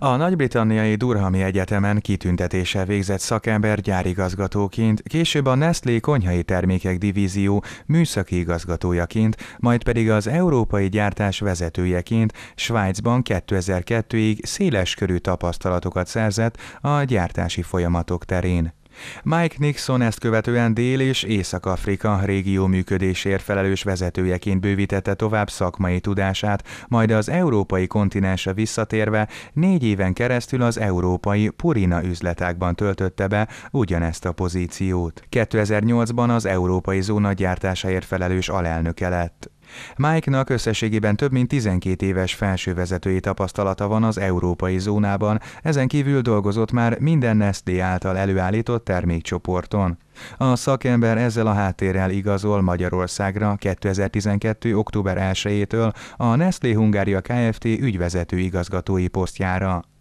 A Nagy-Britanniai Durhami Egyetemen kitüntetése végzett szakember gyárigazgatóként, később a Nestlé Konyhai Termékek Divízió műszaki igazgatójaként, majd pedig az európai gyártás vezetőjeként Svájcban 2002-ig széles körű tapasztalatokat szerzett a gyártási folyamatok terén. Mike Nixon ezt követően Dél- és Észak-Afrika régió működésért felelős vezetőjeként bővítette tovább szakmai tudását, majd az európai kontinensre visszatérve négy éven keresztül az európai Purina üzletákban töltötte be ugyanezt a pozíciót. 2008-ban az európai zóna gyártásáért felelős alelnöke lett. Mike-nak összességében több mint 12 éves felsővezetői tapasztalata van az európai zónában, ezen kívül dolgozott már minden Nestlé által előállított termékcsoporton. A szakember ezzel a háttérrel igazol Magyarországra 2012. október 1-től a Nestlé Hungária Kft. ügyvezető igazgatói posztjára.